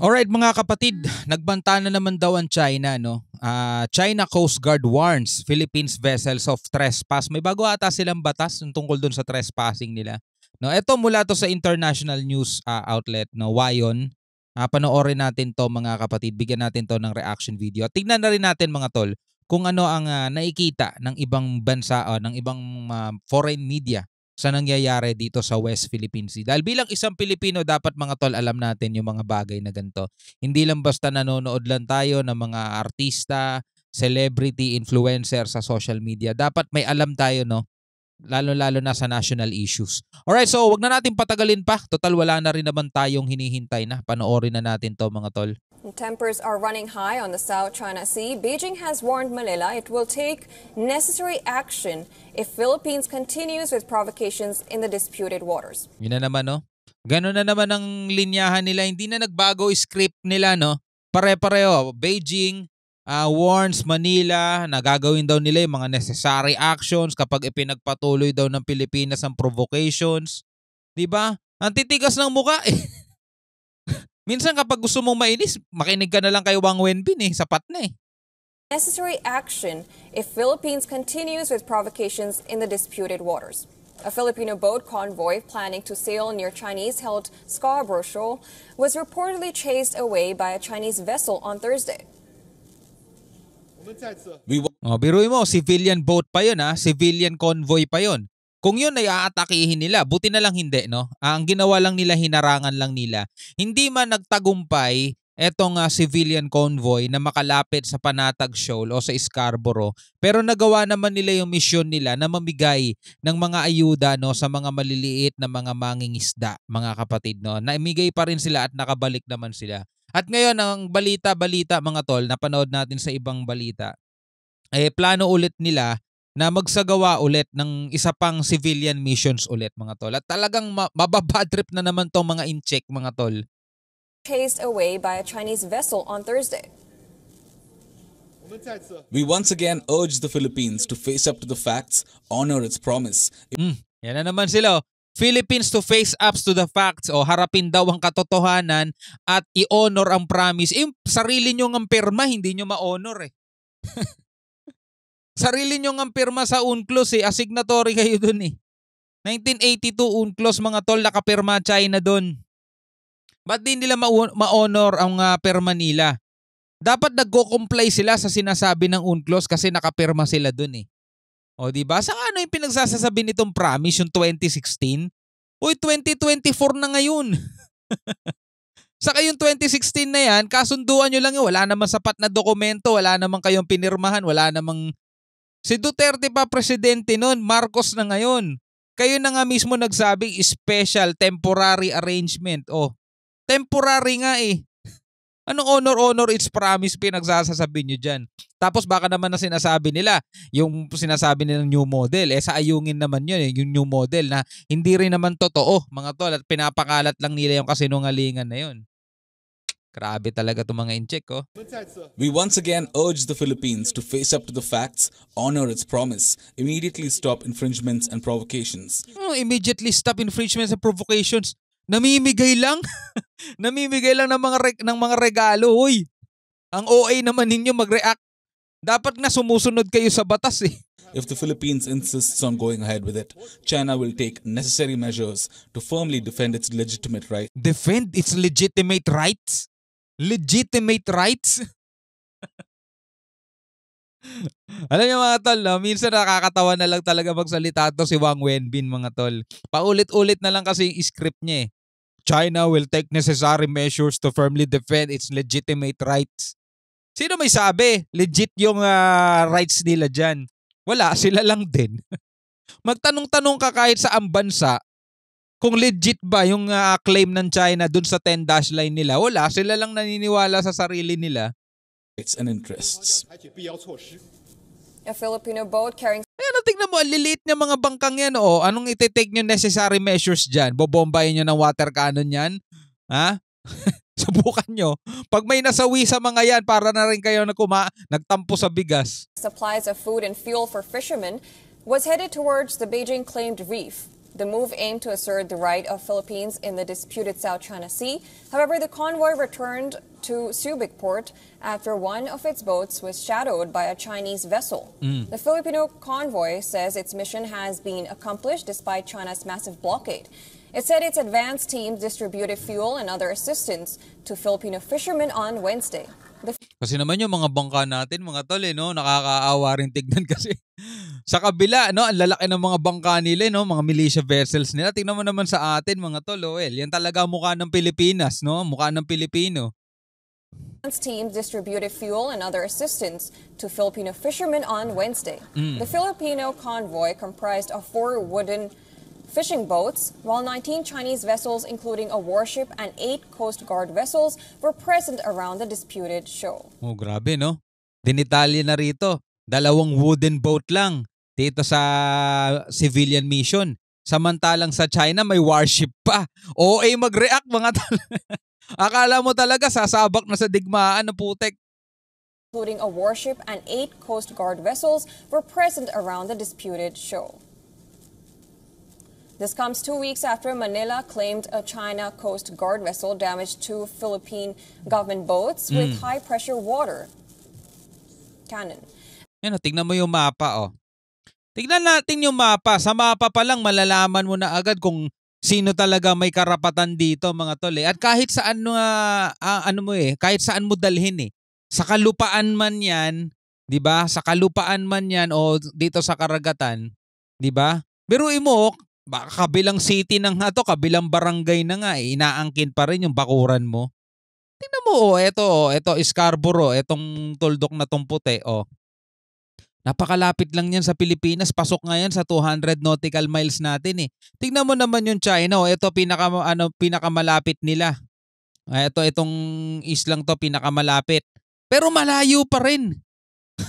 Alright mga kapatid, nagbanta na naman daw ang China no. Uh, China Coast Guard warns Philippines vessels of trespass. May bago ata silang batas tungkol dun sa trespassing nila. No, ito mula to sa international news uh, outlet no Wayon. Uh, panoorin natin to mga kapatid. Bigyan natin to ng reaction video. At tignan na rin natin mga tol kung ano ang uh, nakikita ng ibang bansa o uh, ng ibang uh, foreign media sa nangyayari dito sa West Philippine Sea. Dahil bilang isang Pilipino, dapat mga tol, alam natin yung mga bagay na ganito. Hindi lang basta nanonood lang tayo ng mga artista, celebrity, influencer sa social media. Dapat may alam tayo, no? Lalo-lalo na sa national issues. Alright, so wag na natin patagalin pa. Total, wala na rin naman tayong hinihintay na. Panoorin na natin to mga tol. Tempers are running high on the South China Sea. Beijing has warned Manila it will take necessary action if Philippines continues with provocations in the disputed waters. Yun na naman, no? Ganun na naman ang linyahan nila. Hindi na nagbago script nila, no? Pare-pareho. Beijing uh, warns Manila na gagawin daw nila yung mga necessary actions kapag ipinagpatuloy daw ng Pilipinas ang provocations. 'Di ba? Ang titigas ng muka. Eh. Minsan kapag gusto mong mainis, makinig ka na lang kay Wang Wenbin eh, sapat na eh. Necessary action if Philippines continues with provocations in the disputed waters. A Filipino boat convoy planning to sail near Chinese held Scarborough Shoal was reportedly chased away by a Chinese vessel on Thursday. oh, biruin mo, civilian boat pa yun ha, ah. civilian convoy pa yun. Kung yun ay aatakihin nila, buti na lang hindi, no? Ang ginawa lang nila, hinarangan lang nila. Hindi man nagtagumpay etong uh, civilian convoy na makalapit sa Panatag Shoal o sa Scarborough. Pero nagawa naman nila yung misyon nila na mamigay ng mga ayuda no sa mga maliliit na mga mangingisda, mga kapatid no. Naimigay pa rin sila at nakabalik naman sila. At ngayon ang balita-balita mga tol, napanood natin sa ibang balita. Eh plano ulit nila na magsagawa ulit ng isa pang civilian missions ulit mga tol. At talagang ma- trip na naman tong mga incheck mga tol. Chased away by a Chinese vessel on Thursday. We once again urge the Philippines to face up to the facts, honor its promise. Mm, yan na naman sila. Oh. Philippines to face up to the facts o oh. harapin daw ang katotohanan at i-honor ang promise. Eh, sarili nyo ng perma, hindi nyo ma-honor eh. Sarili nyo ngang pirma sa UNCLOS eh. Asignatory kayo dun eh. 1982 UNCLOS mga tol, nakapirma China dun. Ba't di nila ma- honor ang uh, pirma nila? Dapat nagko-comply sila sa sinasabi ng UNCLOS kasi nakapirma sila dun eh. O di ba? Sa ano yung pinagsasasabi nitong promise yung 2016? Uy, 2024 na ngayon. Saka yung 2016 na yan, kasunduan nyo lang yun. Wala namang sapat na dokumento, wala namang kayong pinirmahan, wala namang Si Duterte pa presidente noon, Marcos na ngayon. Kayo na nga mismo nagsabi special temporary arrangement. Oh, temporary nga eh. Anong honor honor it's promise pinagsasasabi nyo dyan? Tapos baka naman na sinasabi nila, yung sinasabi nila new model, eh sa ayungin naman yun, eh, yung new model na hindi rin naman totoo mga tol at pinapakalat lang nila yung kasinungalingan na yun. Grabe talaga itong mga incheck Oh. We once again urge the Philippines to face up to the facts, honor its promise, immediately stop infringements and provocations. Oh, immediately stop infringements and provocations. Namimigay lang. Namimigay lang ng mga re- ng mga regalo, hoy. Ang OA naman ninyo mag-react. Dapat na sumusunod kayo sa batas eh. If the Philippines insists on going ahead with it, China will take necessary measures to firmly defend its legitimate rights. Defend its legitimate rights? legitimate rights? Alam niyo mga tol, no? minsan nakakatawa na lang talaga magsalita to si Wang Wenbin mga tol. Paulit-ulit na lang kasi yung script niya eh. China will take necessary measures to firmly defend its legitimate rights. Sino may sabi? Legit yung uh, rights nila dyan. Wala, sila lang din. Magtanong-tanong ka kahit sa ambansa, kung legit ba yung uh, claim ng China dun sa 10 dash line nila. Wala, sila lang naniniwala sa sarili nila. It's an interests. A Filipino boat carrying... Ayan, o, tingnan mo, liliit niya mga bangkang yan. O, oh. anong iti-take nyo necessary measures dyan? Bobombayin niyo ng water cannon yan? Ha? Subukan nyo. Pag may nasawi sa mga yan, para na rin kayo na kuma, nagtampo sa bigas. Supplies of food and fuel for fishermen was headed towards the Beijing-claimed reef. The move aimed to assert the right of Philippines in the disputed South China Sea. However, the convoy returned to Subic port after one of its boats was shadowed by a Chinese vessel. Mm. The Filipino convoy says its mission has been accomplished despite China's massive blockade. It said its advance team distributed fuel and other assistance to Filipino fishermen on Wednesday. The Kasi naman yung mga bangka natin, mga tol, eh, no? nakakaawa rin tignan kasi sa kabila, no, ang lalaki ng mga bangka nila, no, mga militia vessels nila. Tingnan mo naman sa atin, mga tol, oh, well, yan talaga mukha ng Pilipinas, no? Mukha ng Pilipino. Teams distributed fuel and other assistance to Filipino fishermen on Wednesday. Mm. The Filipino convoy comprised of four wooden fishing boats, while 19 Chinese vessels, including a warship and eight Coast Guard vessels, were present around the disputed show. Oh, grabe, no? Dinitali na rito. Dalawang wooden boat lang dito sa civilian mission. Samantalang sa China may warship pa. OA mag-react mga tal- Akala mo talaga sasabak na sa digmaan ng putek. Including a warship and eight Coast Guard vessels were present around the disputed show. This comes two weeks after Manila claimed a China Coast Guard vessel damaged two Philippine government boats mm. with hmm. high pressure water cannon. Yan, oh, tingnan mo yung mapa, oh. Tignan natin yung mapa. Sa mapa pa lang malalaman mo na agad kung sino talaga may karapatan dito mga tol eh. At kahit saan ano, uh, uh, ano mo eh, kahit saan mo dalhin eh. Sa kalupaan man 'yan, 'di ba? Sa kalupaan man 'yan o dito sa karagatan, 'di ba? Biruin mo, baka kabilang city na nga to, kabilang barangay na nga, eh, inaangkin pa rin yung bakuran mo. Tingnan mo, oh, eto, oh, eto Scarborough, etong tuldok na tong puti, oh. Napakalapit lang yan sa Pilipinas. Pasok nga yan sa 200 nautical miles natin eh. Tingnan mo naman yung China. Oh. Ito pinaka, ano, pinakamalapit nila. Ah, ito, itong islang to pinakamalapit. Pero malayo pa rin.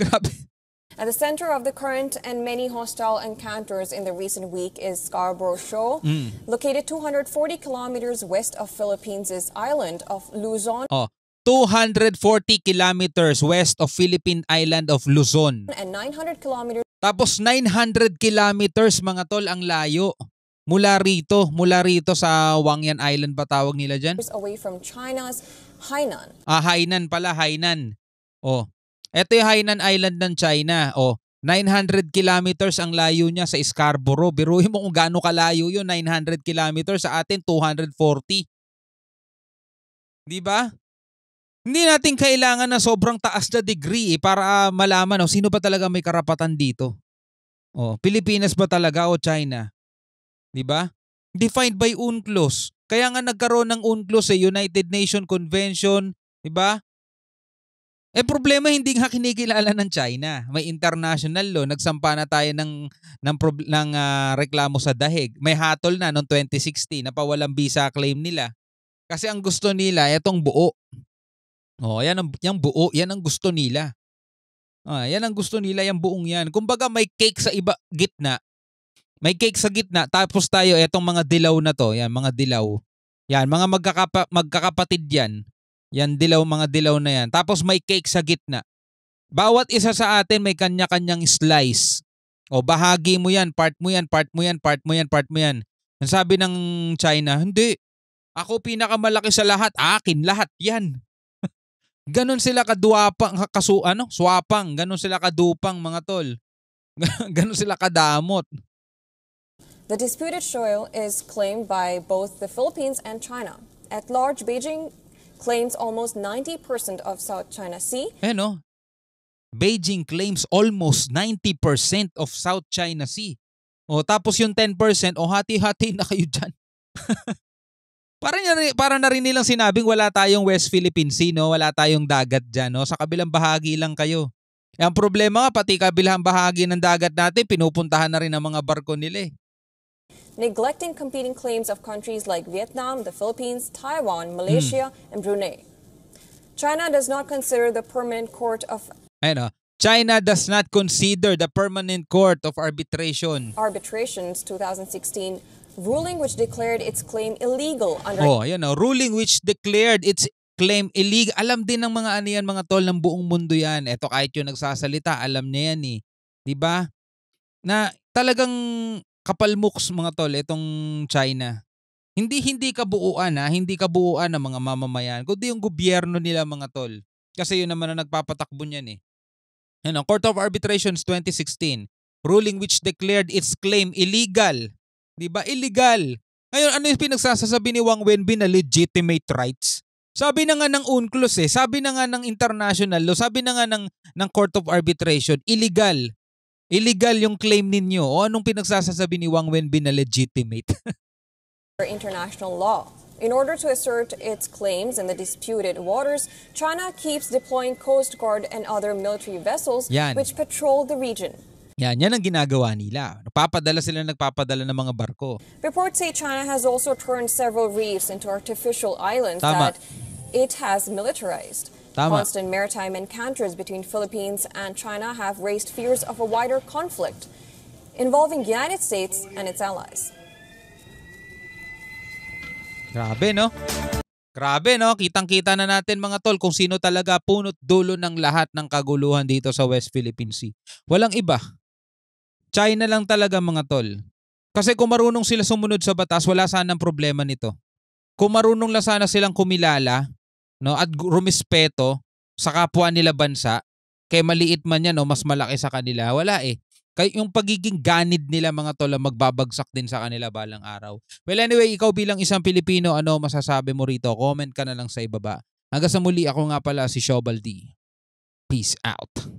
Grabe. At the center of the current and many hostile encounters in the recent week is Scarborough Shoal, mm. located 240 kilometers west of Philippines' island of Luzon. Oh, 240 kilometers west of Philippine island of Luzon. And 900 kilometers. Tapos 900 kilometers mga tol ang layo. Mula rito, mula rito sa Wangyan Island ba tawag nila dyan? Away from China's Hainan. Ah, Hainan pala, Hainan. Oh. Ito yung Hainan Island ng China. Oh. 900 kilometers ang layo niya sa Scarborough. Biruhin mo kung gaano kalayo yun, 900 kilometers. Sa atin, 240. Di ba? Hindi natin kailangan na sobrang taas na degree eh, para ah, malaman oh, sino ba talaga may karapatan dito. Oh, Pilipinas ba talaga o China? 'Di ba? Defined by UNCLOS. Kaya nga nagkaroon ng UNCLOS eh, United Nation Convention, 'di ba? Eh problema hindi nga kinikilala ng China. May international law, nagsampa na tayo ng ng, prob- ng uh, reklamo sa dahig. May hatol na noong 2016 na pawalang visa claim nila. Kasi ang gusto nila itong buo, Oh, yan ang yang buo, yan ang gusto nila. Ah, yan ang gusto nila, yung buong yan. Kumbaga may cake sa iba gitna. May cake sa gitna tapos tayo etong mga dilaw na to, yan mga dilaw. Yan mga magkakapa, magkakapatid yan. Yan dilaw mga dilaw na yan. Tapos may cake sa gitna. Bawat isa sa atin may kanya-kanyang slice. O bahagi mo yan, part mo yan, part mo yan, part mo yan, part mo yan. Ang sabi ng China, hindi. Ako pinakamalaki sa lahat, akin lahat yan. Ganon sila kaduwapang, kasu, ano, swapang, ganon sila kadupang mga tol. ganon sila kadamot. The disputed soil is claimed by both the Philippines and China. At large, Beijing claims almost 90% of South China Sea. Eh no. Beijing claims almost 90% of South China Sea. O tapos yung 10%, o hati-hati na kayo dyan. Parang, nari, parang na nilang sinabing wala tayong West Philippine Sea, no? Wala tayong dagat diyan, no? Sa kabilang bahagi lang kayo. E ang problema nga, pati kabilang bahagi ng dagat natin, pinupuntahan na rin ng mga barko nila eh. Neglecting competing claims of countries like Vietnam, the Philippines, Taiwan, Malaysia, hmm. and Brunei. China does not consider the permanent court of... Ayun, oh. China does not consider the Permanent Court of Arbitration. Arbitration 2016 ruling which declared its claim illegal under Oh, ayan oh, ruling which declared its claim illegal. Alam din ng mga ano yan, mga tol ng buong mundo yan. Ito kahit yung nagsasalita, alam niya yan eh. 'Di ba? Na talagang kapalmuks mga tol itong China. Hindi hindi kabuuan na hindi kabuuan ng mga mamamayan, kundi yung gobyerno nila mga tol. Kasi yun naman ang nagpapatakbo niyan eh. Ano, Court of Arbitrations 2016, ruling which declared its claim illegal 'Di ba? Illegal. Ngayon, ano yung pinagsasasabi ni Wang Wenbi na legitimate rights? Sabi na nga ng UNCLOS eh, sabi na nga ng international law, sabi na nga ng, ng Court of Arbitration, illegal. Illegal yung claim ninyo. O anong pinagsasasabi ni Wang Wenbi na legitimate? international law. In order to assert its claims in the disputed waters, China keeps deploying Coast Guard and other military vessels Yan. which patrol the region. Yan, yan ang ginagawa nila. Napapadala sila nagpapadala ng mga barko. Reports say China has also turned several reefs into artificial islands Tama. that it has militarized. Tama. Constant maritime encounters between Philippines and China have raised fears of a wider conflict involving the United States and its allies. Grabe, no? Grabe no, kitang-kita na natin mga tol kung sino talaga punot dulo ng lahat ng kaguluhan dito sa West Philippine Sea. Walang iba China lang talaga mga tol. Kasi kung marunong sila sumunod sa batas, wala sanang problema nito. Kung marunong lang sana silang kumilala no, at rumispeto sa kapwa nila bansa, kay maliit man yan o no, mas malaki sa kanila, wala eh. Kaya yung pagiging ganid nila mga tol ang magbabagsak din sa kanila balang araw. Well anyway, ikaw bilang isang Pilipino, ano masasabi mo rito? Comment ka na lang sa ibaba. Hanggang sa muli, ako nga pala si Shobaldi. Peace out.